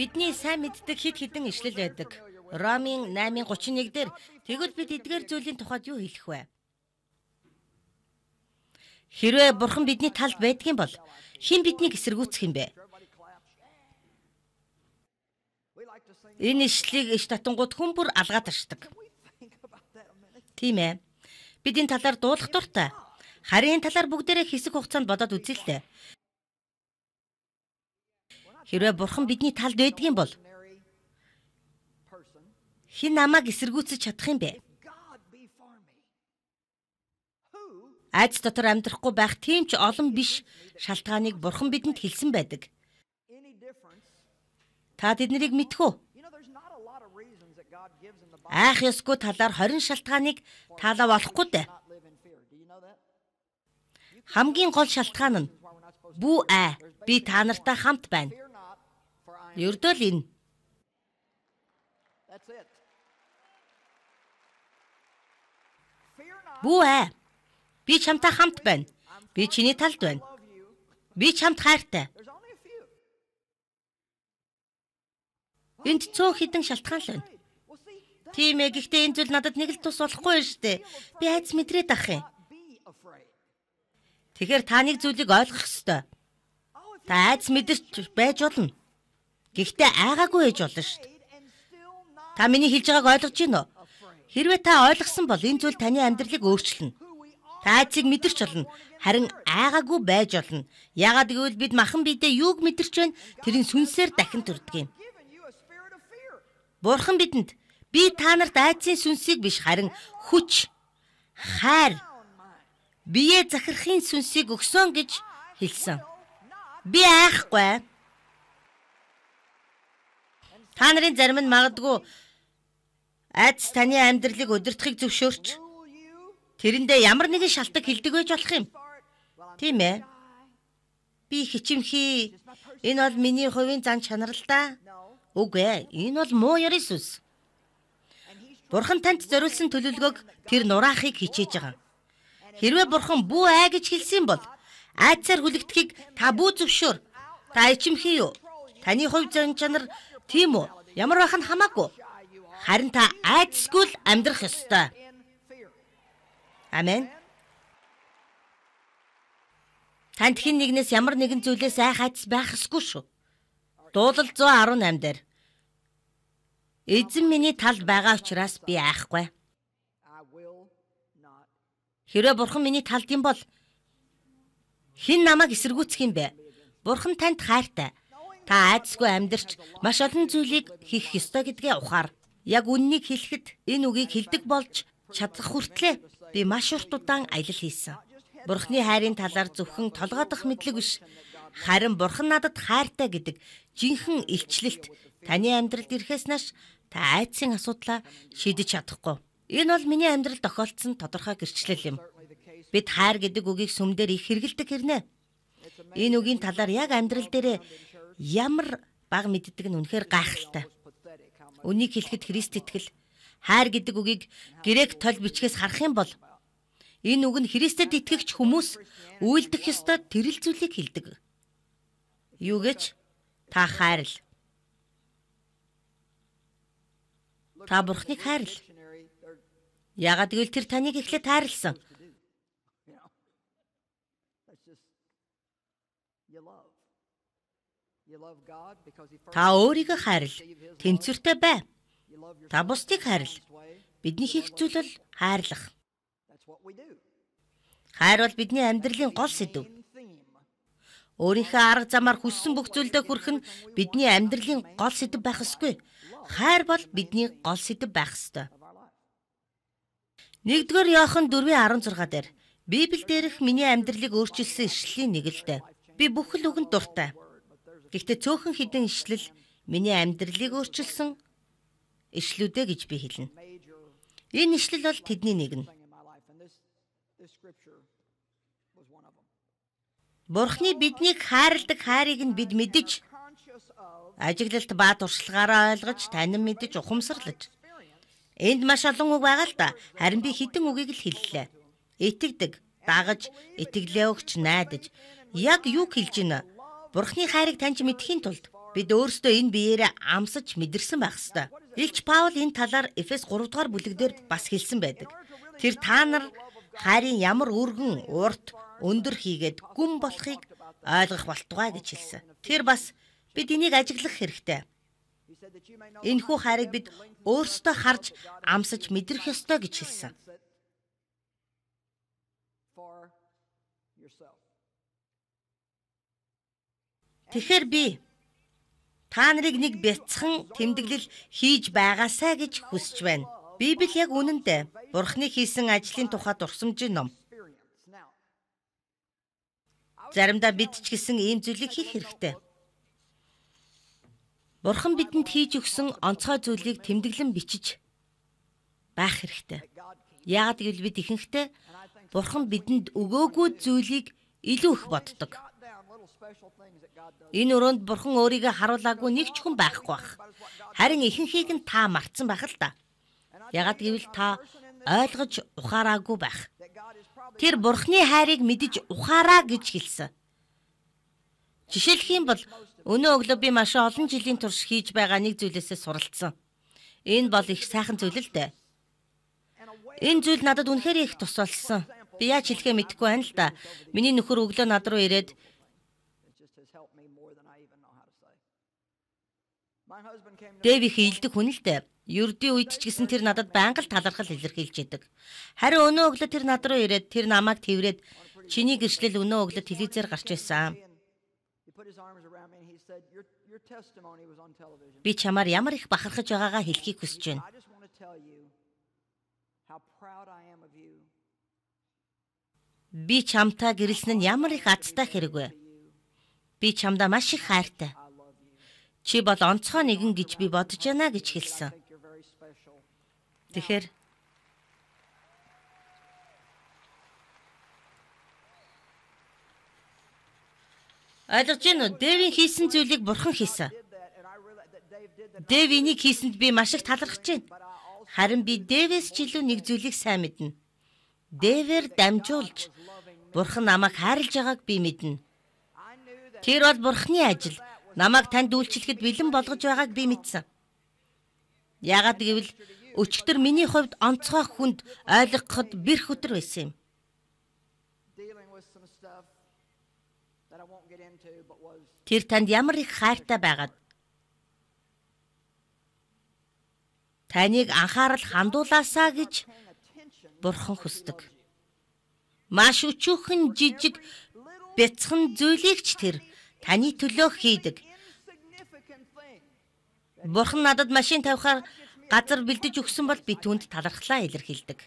Бидний сайн мэддэг хид хідэн ишлэл байдаг. Ромын 8:31 дээр тэгвэл бид эдгээр зүйлийн тухайд юу хэлэх вэ? Хэрвээ бурхан бидний талд байдгийн бол хэн биднийг эсэргүүцэх юм бэ? Энэ ишлэгийг иш татангууд хүн бүр алгаад ташдаг. Тийм ээ. Бид энэ талаар дуулах дуртай. Харин энэ талаар бүгдээрээ хэсэг хугацаанд бодоод үзье л дээ. Хэрвээ бурхан бидний талд байдгийн бол хэн намайг эсэргүүцэж чадах юм бэ? Айц дотор амьдрахгүй байх тийм ч олон биш шалтгааныг бурхан бидэнд хэлсэн байдаг. Та тэднийг мэдхүү. Айх ёсгүй талаар 20 шалтгааныг таалаа болохгүй дээ. Хамгийн гол шалтгаан нь бүү аа би та нартай хамт байна Ердөө л энэ. Бүү ээ. Би чамтай хамт байна. Би чиний талд байна. Би чамд хайртай. Энд цөөх хідэн шалтгаан л байна. Тийм ээ, гэхдээ энэ зүйл надад нэг л тус болохгүй юм шүү дээ. Би айц мэдрээд ах юм. Тэгэхээр та нэг зүйлийг ойлгох ёстой. Oh, та айц мэдэрч байж болно. Гэхдээ айгаагүй ээж болно шүү дээ. Та миний хэлж байгааг ойлгож байна уу? Хэрвээ та ойлгосон бол энэ зүйл таны амьдралыг өөрчилнө. Та эцийг мэдэрч болно. Харин айгаагүй байж болно. Яагаад гэвэл бид махан бидээ юуг мэдэрч байна? Тэрийн сүнсээр дахин төрдөг юм. Бурхан бидэнд би та нарт айцын сүнсийг биш харин хүч, хайр, бие захирахын сүнсийг өгсөн гэж хэлсэн. Би айхгүй. Та нарын зарим нь магадгүй айдас таны амьдралыг өдөртхийг зөвшөөрч тэрэндээ ямар нэгэн шалтгаан хилдэг байж болох юм. Тийм ээ. Би хичимхий. Энэ бол миний хувийн зан чанар л да. Үгүй ээ. Энэ бол муу ёр Иесус. Бурхан танд зориулсан төлөвлөгөөг тэр нураахыг хичээж байгаа. Хэрвээ бурхан бүү аа гэж хэлсэн бол айцаар хүлэгдэхийг та бүү зөвшөөр. Та ичимхий юу? Таны хувь зан чанар Тийм үү? Ямар байх нь хамаагүй. Харин та айдсгүй л амьдрах ёстой. Амен. Танд хин нэгнээс ямар нэгэн зүйлээс айх айдас байх ёсгүй шүү. Дуулал 118 дээр. Эзэн миний талд байгаа учраас би айхгүй. Хэрвээ бурхан миний талд юм бол хэн намайг эсэргүүцэх юм бэ? Бурхан танд хайртай. Та айцгүй амьдрч маш олон зүйлийг хийх ёстой гэдгээ ухаар. Яг үннийг хэлэхэд энэ үгийг хэлдэг болж чадах хүртлээр би маш урт удаан аялал хийсэн. Бурхны хайрын талаар зөвхөн толгойдох мэдлэг биш. Харин бурхан надад хайртай гэдэг жинхэнэ илчлэлт таны амьдралд ирэхээс та айцын асуудлаа шийдэж чадахгүй. Энэ бол миний амьдралд тохиолдсон тодорхой гэрчлэл юм. Бид хайр гэдэг үгийг сүмдэр их хэрэгэлдэг хэрнэ. Энэ үгийн талаар яг амьдрал дээр ямар баг мэддэг нь үнэхээр гайхалтай. Үнийг хэлэхэд Христ итгэл хайр гэдэг үгийг грек тол бичгээс харах юм бол энэ үг нь Христэд итгэгч хүмүүс үйлдэх ёстой тэрэл зүйлийг хэлдэг. Юу гэж та хайрл. Та бурхныг хайрл. Ягаад гэвэл тэр таныг эхлээд хайрлсан. Та өөрийгөө хайрл. Тэнцвэртэй бай. Та бусдыг хайрл. Бидний хийх зүйл бол хайрлах. Хайр бол бидний амьдралын гол сэдэв. Өөрийнхөө арга замаар хүссэн бүх зүйлдээ хүрэх нь бидний амьдралын гол сэдэв байх ёсгүй. Хайр бол бидний гол сэдэв байх ёстой. 1-р Иохан 4:16 дээр Библиэлд дээрх миний амьдралыг өөрчилсөн ишлэлийн нэг л дээ. Би бүхэл үгэнд дуртай. Гэхдээ цөөхөн хідэн ишлэл миний амьдралыг өөрчилсөн ишлүүдэ гэж би хэлнэ. Энэ ишлэл бол тэдний нэг нь. Бурхны биднийг хайрладаг хайрыг нь бид мэдж ажиглалт ба туршлагаараа ойлгож танин мэдж ухамсарлаж энд маш олон үг байгаа л да харин би хідэн үгийг л хэллээ. Итгэдэг, дагаж, итгэлээ өгч найдаж яг юу хэлж байна Бурхны хайрыг таньж мэдхийн тулд бид өөрсдөө энэ биеэр амсаж мэдэрсэн байх ёстой. Илч Паул энэ талаар Эфес 3 дугаар бүлэгдэр бас хэлсэн байдаг. Тэр та нар хайрын ямар өргөн, урт, өндөр хийгээд гүн болохыг ойлгох болтугай гэж хэлсэн. Тэр бас бид энийг ажиглах хэрэгтэй. Энэхүү хайрыг бид өөрсдөө харж амсаж мэдэрх ёстой гэж хэлсэн. Тэгэхэр би та нарыг нэг бяцхан тэмдэглэл хийж байгаасаа гэж хүсэж байна. Библи яг үнэндээ Бурхны хийсэн ажлын тухай дурсамжийн ном. Заримдаа бид ч гэсэн ийм зүйлийг хийх хэрэгтэй. Бурхан бидэнд хийж өгсөн онцгой зүйлийг тэмдэглэн бичиж байх хэрэгтэй. Яагад гэвэл бид ихэнхдээ Бурхан бидэнд өгөөгүй зүйлийг илүү их боддог. Энэ өрөөнд бурхан өөрийгөө харуулаагүй нэг ч хүн байхгүй бах. Харин ихэнхийг нь та мартсан байх л да. Ягаад гэвэл та ойлгож ухаараагүй байх. Тэр бурхны хайрыг мэдж ухаараа гэж хэлсэн. Жишээлх юм бол өнөө өглөө би маш олон жилийн турш хийж байгаа нэг зүйлээсээ суралцсан. Энэ бол их сайхан зүйл л дээ. Энэ зүйл надад үнэхээр их тус болсон. Би яаж хэлэхээ мэдэхгүй байна л да. Миний нөхөр өглөө над руу ирээд Дэви хилдэг хүн л дээ. Юрдийн үед ч гэсэн тэр надад байнга л талархал илэрхийлж идэг. Харин өнөө өглөө тэр над руу ирээд тэр намайг тэврээд чиний гэрчлэл өнөө өглөө телевизээр гарч байсан. Би чамаар ямар их бахархаж байгаагаа хэлхийг хүсэж байна. Би чамтай гэрэлсэн нь ямар их азтай хэрэг вэ? Би чамдаа маш их хайртай. Чи бол онцгой нэгэн гэж би бодож байна гэж хэлсэн. Тэгэхээр Ойлгож байна уу? Дэвийн хийсэн зүйлийг бурхан хийсэн. Дэв энийг хийсэнд би маш их талархаж байна. Харин би Дэвээс ч илүү нэг зүйлийг сайн мэднэ. Дэвээр дамжуулж бурхан намайг хайрлж байгааг би мэднэ. Тэр бол бурхны ажил. Намайг танд үйлчлэхэд бэлэн болгож байгааг би мэдсэн. Яагад гэвэл өчтөр миний хувьд онцгой хүнд ойлгоход бэр хөтөр байсан юм. Тэр танд ямар их хайртай байгаад таныг анхаарал хандуулаасаа гэж бурхан хүсдэг. Маш өчүүхэн жижиг бяцхан зүйлийг ч тэр таны төлөө хийдэг. Бурхан надад машин тавихаар газар бэлдэж өгсөн бол би түүнд талархлаа илэрхийлдэг.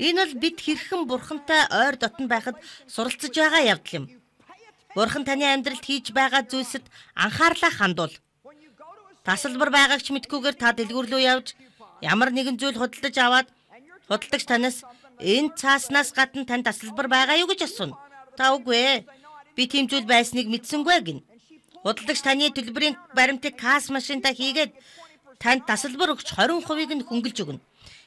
Энэ бол бид хэрхэн бурхантай ойр дотн байхад суралцж байгаа явдал юм. Бурхан таны амьдралд хийж байгаа зүйлсэд анхаарлаа хандуул. Тасалбар байгаагч мэдгүйгээр та дэлгүүрлөө явж ямар нэгэн зүйл худалдаж аваад худалдаж танаас энэ цааснаас гадна танд тасалбар байгаа юу гэж асууна. Та үгүй ээ. Би тийм зүйл байсныг мэдсэнгүй гин. Худалдагч таны төлбөрийн баримтыг касс машинтаа хийгээд танд тасалбар өгч 20%-ийг нь хөнгөлж өгнө.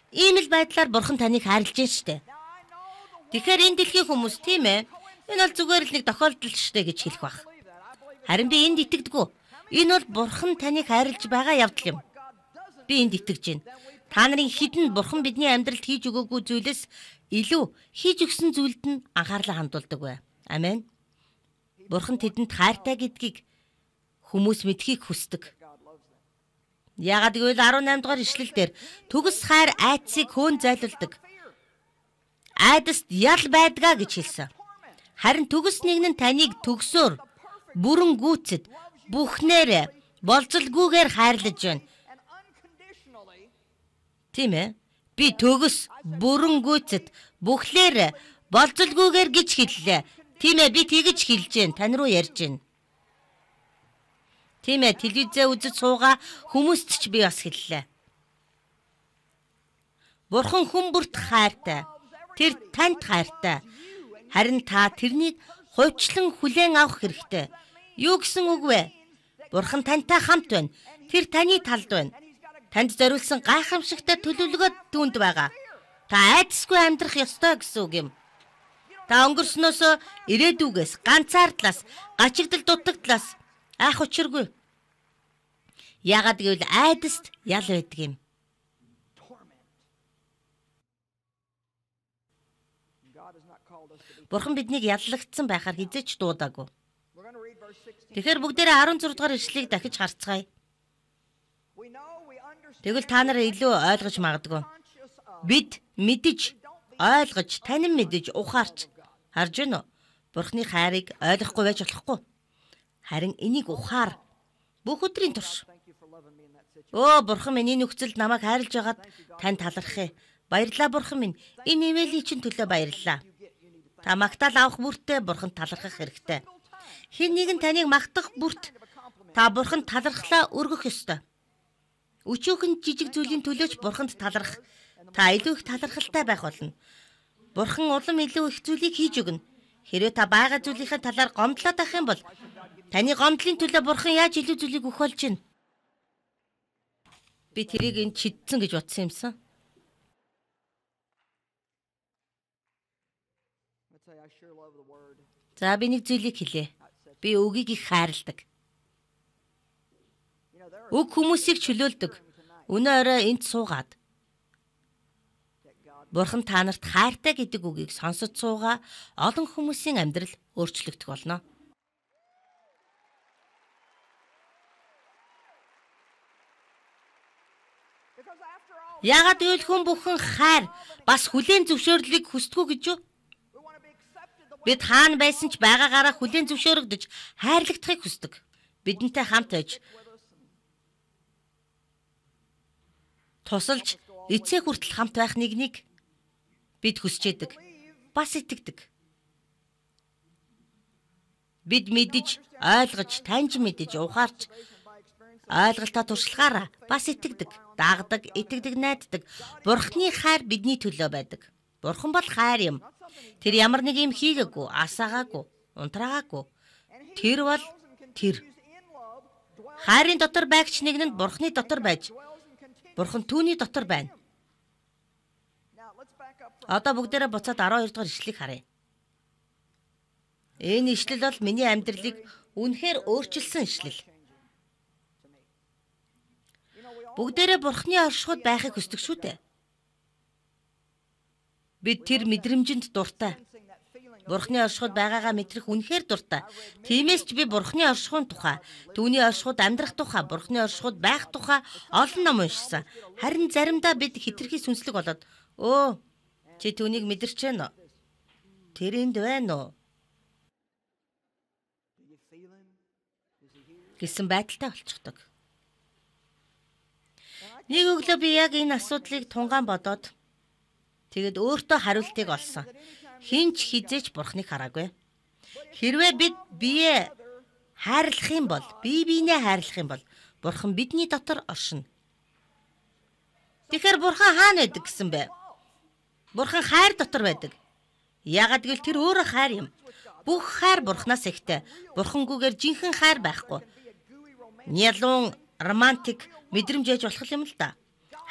Ийм л байдлаар бурхан таныг хайрлаж байна шүү дээ. Тэгэхээр энэ дэлхийн хүмүүс тийм ээ. Энэ бол зүгээр л нэг тохиолдол шүү дээ гэж хэлэх баг. Харин би энд итгэдэггүй. Энэ бол бурхан таныг хайрлаж байгаа явдал юм. Би энд итгэж байна. Та нарын хідэн бурхан бидний амьдралд хийж өгөөгүй зүйлээс илүү хийж өгсөн зүйлд нь анхаарлаа хандуулдаг бай. Амен. Бурхан тэдэнд хайртай гэдгийг хүмүүс мэдхийг хүсдэг. Яагаад гэвэл 18 дугаар ишлэл дээр төгс хайр айцыг хөөн зайлуулдаг. Айдаст ял байдгаа гэж хэлсэн. Харин төгс нэгэн таныг төгсөөр бүрэн гүйцэд бүхнээр болзолгүйгээр хайрлаж байна. Тийм ээ. Би төгс, бүрэн гүйцэд бүхлээр болзолгүйгээр гэж хэллээ. Тийм ээ, би тэгж хэлж гээ, тань руу ярьж гээ. Тийм ээ, телевизээ үзэж суугаа хүмүүст ч би бас хэллээ. Бурхан хүмүүрт хайртай. Тэр танд хайртай. Харин та тэрнийг хувьчлан хүлээн авах хэрэгтэй. Юу гэсэн үг вэ? Бурхан тантай хамт байна. Тэр таны талд байна танд зориулсан гайхамшигтай төлөвлөгөө түнд байгаа. Та айдсгүй амьдрах ёстой гэсэн үг юм. Та өнгөрснөөс ирээдүгээс ганцаардлаас гачигдал дутагдлаас айх учиргүй. Яагаад гэвэл айдаст ял байдаг юм. Бурхан биднийг яллагдсан байхаар хизээч дуудаагүй. Тэгэхээр бүгдээрээ 16 дугаар ишлэгийг дахиж харцгаая. Тэгвэл та нар илүү ойлгож магадгүй. Бид мэдж, ойлгож, танин мэдж, ухаарч харж байна уу? Бурхны хайрыг ойлгохгүй байж болохгүй. Харин энийг ухаар бүх өдрийн турш. Өө бурхан минь энэ нөхцөлд намайг хайрлж байгаад тань талархъя. Баярлалаа бурхан минь. Энэ имэйлийн чинь төлөө баярлалаа. Та магтаал авах бүртээ бурхан талархах хэрэгтэй. Хэн нэгэн таныг магтах бүрт та бурхан талархлаа өргөх ёстой. Өчөөхөн жижиг зүйлийн төлөөч бурханд таларх. Та илүү их талархалтай байх болно. Бурхан улам илүү их зүйлийг хийж өгнө. Хэрвээ та байгаа зүйлийнхээ талаар гомдлоод байх юм бол таны гомдлын төлөө бурхан яаж илүү зүйлийг өгөх болж байна? Би тэрийг энэ чидсэн гэж утсан юмсан. За би нэг зүйлийг хэле. Би өгийг их хайрладаг. Уг хүмүүсийг чөлөөлдөг. Өнөө орой энд суугаад. Бурхан та нарт хайртай гэдэг үгийг сонсож суугаа олон хүмүүсийн амьдрал өөрчлөгдөх болно. Яагаад гэвэл хүн бүхэн хайр бас хүлийн зөвшөөрлийг хүсдэггүй гэж юу? Бид хаана байсан ч байгаагаараа хүлийн зөвшөөрөгдөж хайрлагдахыг хүсдэг. Бидэнтэй хамт байж тусалж эцээ хүртэл хамт байх нэг нэг бид хүсчээдэг. Бас итгэдэг. Бид мэдж, ойлгож, таньж мэдж, ухаарч ойлголтоо туршлагаараа бас итгэдэг. Даагдаг, итгэдэг, найддаг. Бурхны хайр бидний төлөө байдаг. Бурхан бол хайр юм. Тэр ямар нэг юм хийгээгүй, асаагаагүй, унтраагаагүй. Тэр бол тэр. Хайрын дотор байгч нэгнэнд бурхны дотор байж Бурхан түүний дотор байна. Одоо бүгдээрээ буцаад 12 дугаар ишлэгийг харъя. Энэ ишлэл бол миний амьдралыг үнэхээр өөрчилсөн ишлэл. Бүгдээрээ Бурханы оршихуд байхыг хүсдэг шүү дээ. Бид тэр мэдрэмжинд дуртай. Бурхны оршихуйд байгаагаа мэдрэх үнэхээр дуртай. Тиймээс ч би Бурхны оршихуйн тухай, түүний оршихуйд амьдрах тухай, Бурхны оршихуйд байх тухай олон ном уншсан. Харин заримдаа бид хитрхи сүнслэг болоод өө чи түүнийг мэдэрч байна уу? Тэр энд байна уу? гэсэн байдалтай болчихдог. Нэг өглөө би яг энэ асуудлыг тунгаан бодоод тэгэд өөртөө хариултыг олсон хинч хизээч бурхныг хараагүй. Хэрвээ бид бие хайрлах юм бол, бие биенээ хайрлах юм бол бурхан бидний дотор оршино. Тэгэхэр бурхан хаана байдаг гэсэн бэ? Бурхан хайр дотор байдаг. Яагад гэвэл тэр өөрөө хайр юм. Бүх хайр бурхнаас ихтэй. Бурхангүйгээр жинхэнэ хайр байхгүй. Ялуун романтик мэдрэмж ээж болох юм л да.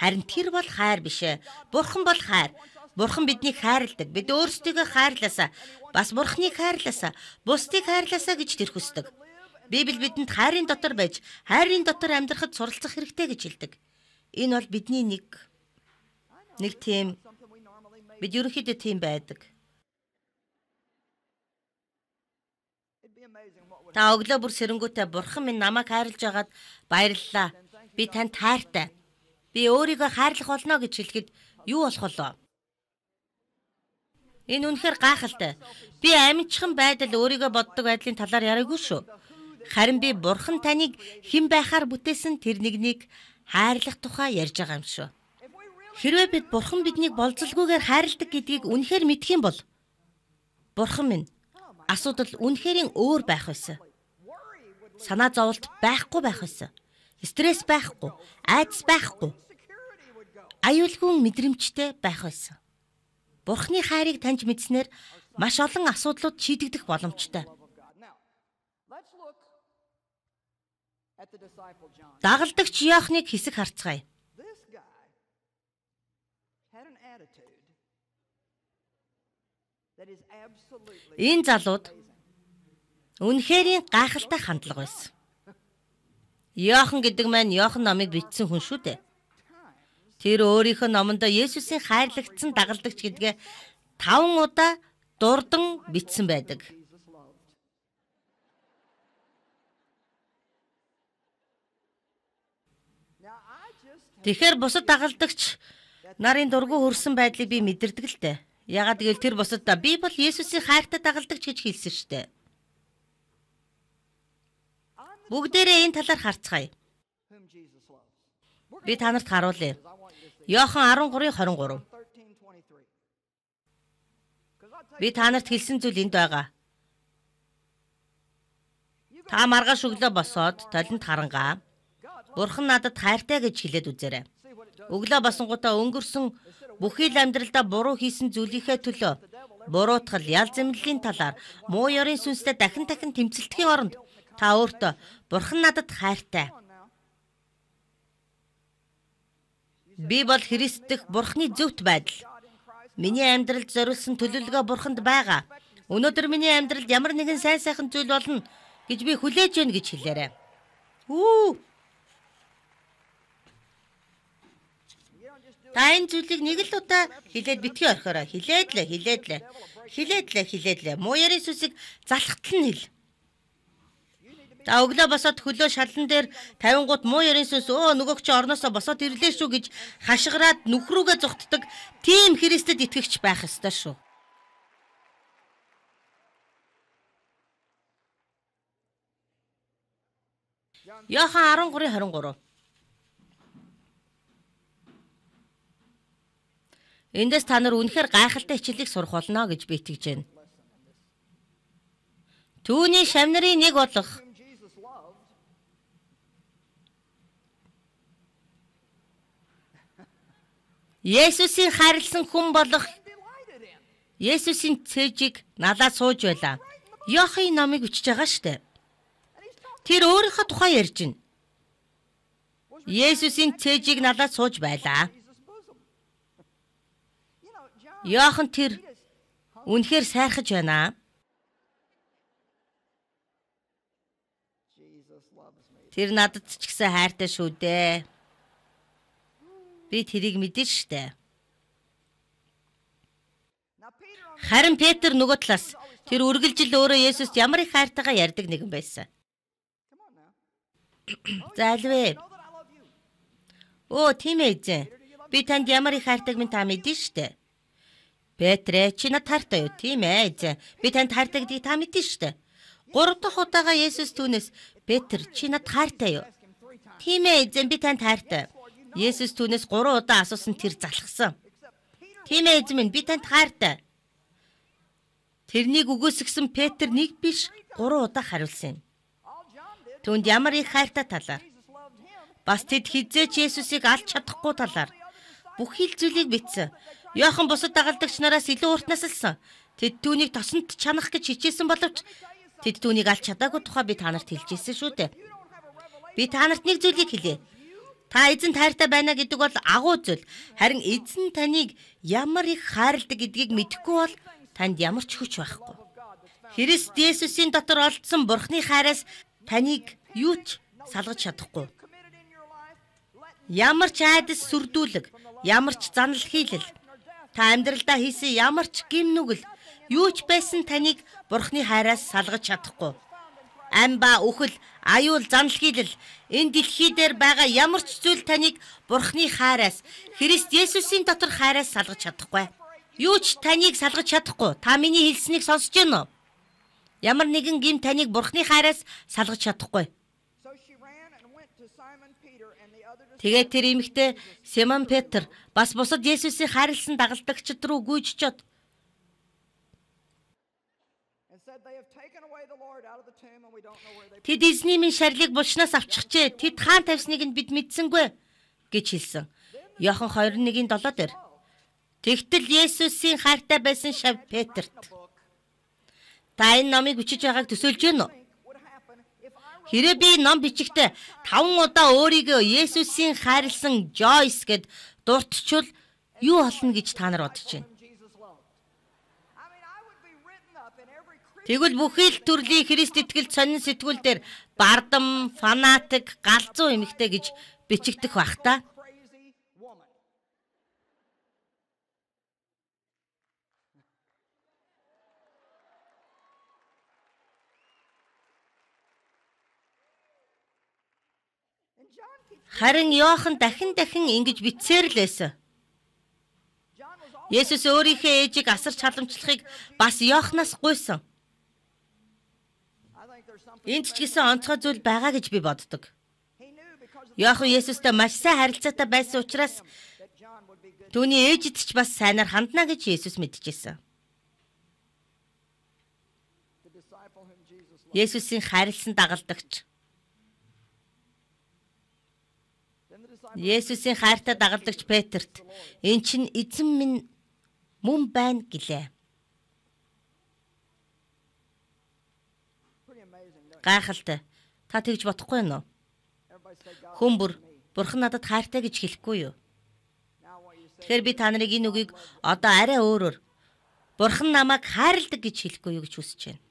Харин тэр бол хайр биш ээ. Бурхан бол хайр. Бурхан биднийг хайрладаг. Бид өөрсдийгөө хайрлаасаа, бас Бурханыг хайрлаасаа, бусдыг хайрлаасаа гэж тэр хүсдэг. Библи бидэнд хайрын дотор байж, хайрын дотор амьдрахад суралцах хэрэгтэй гэж хэлдэг. Энэ бол бидний нэг нэг тийм бид ерөнхийдөө тийм байдаг. Та өглөө бүр сэрэнгүүтээ бурхан минь намайг хайрлж агаад баярлалаа. Би танд хайртай. Би өөрийгөө хайрлах болно гэж хэлэхэд юу болох вэ? Энэ үнэхээр гайхалтай. Би амьдчхан байдал өөрийгөө боддог байдлын талаар яриаггүй шүү. Харин би бурхан таныг хэн байхаар бүтээсэн тэр нэгнийг хайрлах тухай ярьж байгаа юм шүү. Хэрвээ бид бурхан биднийг болцолгүйгээр хайрладаг гэдгийг үнэхээр мэдх юм бол бурхан минь асуудал үнэхэрийн өөр байх байсан. Санаа зовлт байхгүй байх байсан. Стресс байхгүй, айдас байхгүй. Аюулгүй мэдрэмжтэй байх байсан. Бурхны хайрыг таньж мэдснээр маш олон асуудлууд шийдэгдэх боломжтой. Дагалдагч Яохныг хэсэг харцгаая. Энэ залууд үнэхэрийн гайхалтай хандлага байсан. Йохан гэдэг маань Йохан намыг бичсэн хүн шүү дээ. Тэр өөрийнхөө номонд Есүсийн хайрлагдсан дагалдагч гэдгээ 5 удаа дурдан бичсэн байдаг. Тэгэхээр бусад дагалдагч нарын дургу хөрсөн байдлыг би мэдэрдэг л дээ. Ягаад гэвэл тэр бусад би бол Есүсийн хайртай дагалдагч гэж хэлсэн шүү дээ. Бүгдээрээ энэ талаар харцгаая. Би та нарт харуулъя. Йохан 13:23. Би та нарт хэлсэн зүйл энд байгаа. Та маргааш өглөө босоод толинд харангаа. Бурхан надад хайртай гэж хэлээд үзээрэй. Өглөө босонгуудаа өнгөрсөн бүхий л амьдралдаа буруу хийсэн зүйлийнхээ төлөө буруутгал, ял зэмлэлийн талаар муу ёрын сүнстэй дахин дахин тэмцэлдэхийн оронд та өөртөө Бурхан надад хайртай Би бол Христ дэх Бурхны зөвхт байдал. Миний амьдралд зориулсан төлөвлөгөө Бурханд байгаа. Өнөөдөр миний амьдралд ямар нэгэн сайн сайхан зүйл болно гэж би хүлээж байна гэж хэлээрэ. Үү. Та энэ зүйлийг нэг л удаа хилээд битгий орхороо. Хилээд лээ, хилээд лээ. Хилээд лээ, хилээд лээ. Муу ярийн сүсийг залхтал нь хэл. За өглөө босоод хөлөө шалан дээр 50 гут муу ярийн сүнс өө нөгөөч орносоо босоод ирлээ шүү гэж хашгираад нүх рүүгээ зүхтдэг тийм Христэд итгэгч байх ёстой шүү. Йохан 13:23 Эндээс та нар үнэхээр гайхалтай хичээлийг сурах болно гэж би итгэж байна. Түүний шамнырын нэг болох Есүсийн харилсан хүн болох Есүсийн цэжийг налаа сууж байлаа. Йохийн номыг бичиж байгаа штэ. Тэр өөрийнхөө тухай ярьж байна. Есүсийн цэжийг налаа сууж байлаа. Йохан тэр үнэхээр сайрхаж байна. Тэр надад ч гэсэн хайртай шүү дээ. Би тэрийг мэдэн штэ. Харин Петр нөгөө талаас тэр үргэлжил өөрөө Есүст ямар их хайртайгаа ярьдаг нэгэн байсан. За альвэ. Оо тийм ээ зэн. Би танд ямар их хайртайг минь та мэдэн штэ. Петрэ чи над хайртай юу тийм ээ зэн. Би танд хайртайг та мэдэн штэ. Гурав дахь удаага Есүс түүнес Петр чи над хайртай юу? Тийм ээ зэн би танд хайртай. Есүс түүнээс 3 удаа асуусан тэр залхсан. Тийм ээ эзэн минь би танд хайртай. Тэрнийг үгөөсгсөн Петр нэг биш 3 удаа хариулсан юм. Түүнд ямар их хайртай талаар бас тэд хизээч Есүсийг алж чадахгүй талаар бүх хил зүйлийг битсэн. Йохан бусад дагалдагч нараас илүү уртнаас лсан. Тэд түүнийг тосонд чанах гэж хичээсэн боловч тэд түүнийг алж чадаагүй тухай би та нарт хэлж ирсэн шүү дээ. Би та нарт нэг зүйлийг хэле. Та эзэн таартай байна гэдэг бол агуу зүйл. Харин эзэн таныг ямар их хайрладаг гэдгийг мэдэхгүй бол танд ямар ч хүч байхгүй. Христ Есүсийн дотор олдсон Бурхны хайраас таныг юу ч салгаж чадахгүй. Ямар ч айдас сүрдүүлэг, ямар ч занал хийлэл, та амьдралдаа хийсэн ямар ч гим нүгэл юу ч байсан таныг Бурхны хайраас салгаж чадахгүй амба өхөл аюул замлгийлэл энэ дэлхий дээр байгаа ямар ч зүйл таныг бурхны хайраас Христ Есүсийн дотор хайраас салгаж чадахгүй. Юу ч таныг салгаж чадахгүй. Та миний хэлснийг сонсож байна уу? Ямар нэгэн гим таныг бурхны хайраас салгаж чадахгүй. Тэгээд тэр эмэгтэй Симон Петр бас бусад Есүсийг харилсан дагалдагчд руу гүйж чод Тэд эзний минь шарлыг булшнаас авчихжээ. Тэд хаан тавьсныг нь бид мэдсэнгүй гэж хэлсэн. Йохан 21-ийн 7 дээр. Тэгтэл Есүсийн хайртай байсан шав Петерт. Та энэ номыг бичиж байгааг төсөөлж байна уу? Хэрэ би ном бичихтэй 5 удаа өөрийгөө Есүсийн хайрлсан Joyce гэд дуртчвал юу болно гэж та нар бодож байна? Тэгвэл бүхий л төрлийн Христ итгэл сонин сэтгүүлдэр бардам, фанатик, галзуу эмэгтэй гэж бичигдэх бах та. Харин Йохан дахин дахин ингэж битсээр л байсан. Есүс өөрийнхөө ээжийг асарч халамжлахыг бас Йоханаас гуйсан. Энд ч гэсэн онцгой зүйл байгаа гэж би боддог. Яахан Есүстэй маш сайн харилцаатай байсан учраас түүний ээжид ч бас сайнаар хандна гэж Есүс мэдчихсэн. Есүсийн харилсан дагалдагч. Есүсийн хайртай дагалдагч Петерт энэ чинь эзэн минь мөн байна гэлээ. гайхалтай. Та тэгж бодохгүй нь үү? Хүн бүр Бурхан надад хайртай гэж хэлэхгүй юу? Тэгэхээр би та нарыг энэ үгийг одоо арай өөрөөр Бурхан намайг хайрладаг гэж хэлэхгүй юу гэж хүсэж байна.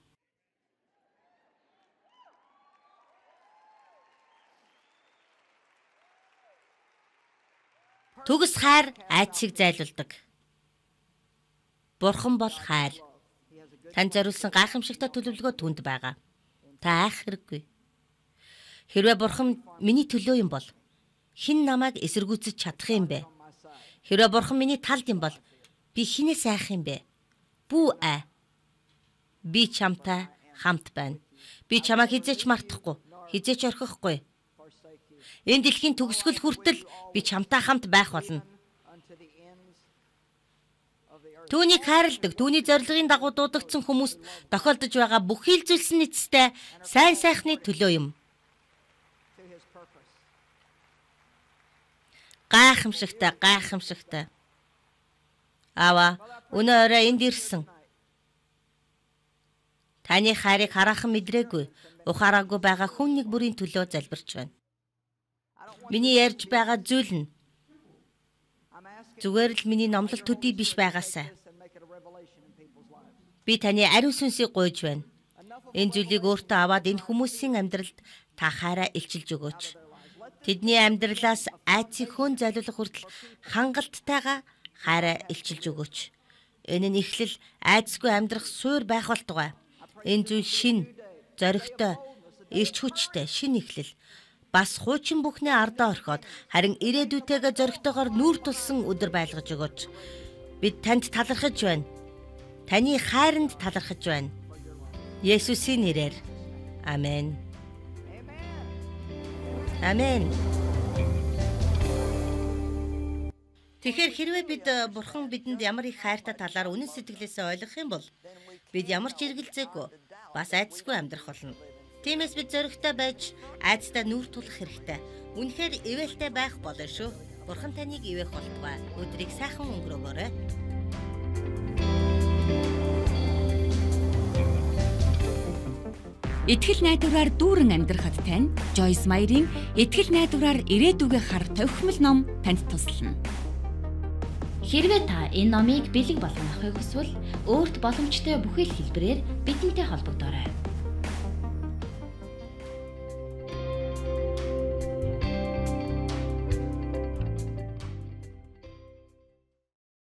Төгс хайр айцыг зайлуулдаг. Бурхан бол хайр. Танд зориулсан гайхамшигтай төлөвлөгөө түнд байгаа. Та айх хэрэггүй. Хэрвээ бурхан миний төлөө юм бол хэн намайг эсэргүүцэж чадах юм бэ? Хэрвээ бурхан миний талд юм бол би хинээс айх юм бэ? Бүү аа. Би чамтай хамт байна. Би чамаа хизээч мартахгүй, хизээч орхихгүй. Энэ дэлхийн төгсгөл хүртэл би чамтай хамт байх болно. Түүнийг хайрладаг, түүний зорилгын дагуу дуудагдсан хүмүүст тохиолдож байгаа бүхий л зүйлс нь эцэстэй сайн сайхны төлөө юм. Гайхамшигтай, гайхамшигтай. Аваа, өнөө орой энд ирсэн. Таны хайрыг хараахан мэдрээгүй, ухаараагүй байгаа хүн нэг бүрийн төлөө залбирч байна. Миний ярьж байгаа зүйл нь зүгээр л миний номлол төдий биш байгаасаа. Би таны ариун сүнсийг гуйж байна. Энэ зүйлийг өөртөө аваад энэ хүмүүсийн амьдралд та хайраа илчилж өгөөч. Тэдний амьдралаас айцыг хөн залуулах хүртэл хангалттайгаа хайраа илчилж өгөөч. Энэ нь эхлэл айцгүй амьдрах суур байх болтугай. Энэ зүйл шин, зоригтой, эрч хүчтэй шин эхлэл. Бас хуучин бүхний ардаа орхиод харин ирээдүйтэйгээ зоригтойгоор нүүр тулсан өдөр байлгаж өгөөч. Бид танд талархаж байна таны хайранд талархаж байна. Есүсийн нэрээр. Амен. Амен. Тэгэхээр хэрвээ бид э, бурхан бидэнд ямар их хайртай талаар үнэн сэтгэлээсээ ойлгох юм бол бид ямар ч эргэлзээгүй бас айдсгүй амьдрах болно. Тиймээс бид зоригтой байж айдстай нүр тулах хэрэгтэй. Үнэхээр ивэлтэй байх болно шүү. Бурхан таныг ивэх болтугай. Өдрийг сайхан өнгөрөөгөөрэй. Итгэл найдвараар дүүрэн амьдрахад тань Joyce Meyer-ийн Итгэл найдвараар ирээдүгэ хар тохимол ном танд туслана. Хэрвээ та энэ номыг бэлэг болгонохыг хүсвэл өөрт боломжтой бүхэл хэлбэрээр бидэнтэй холбогдорой.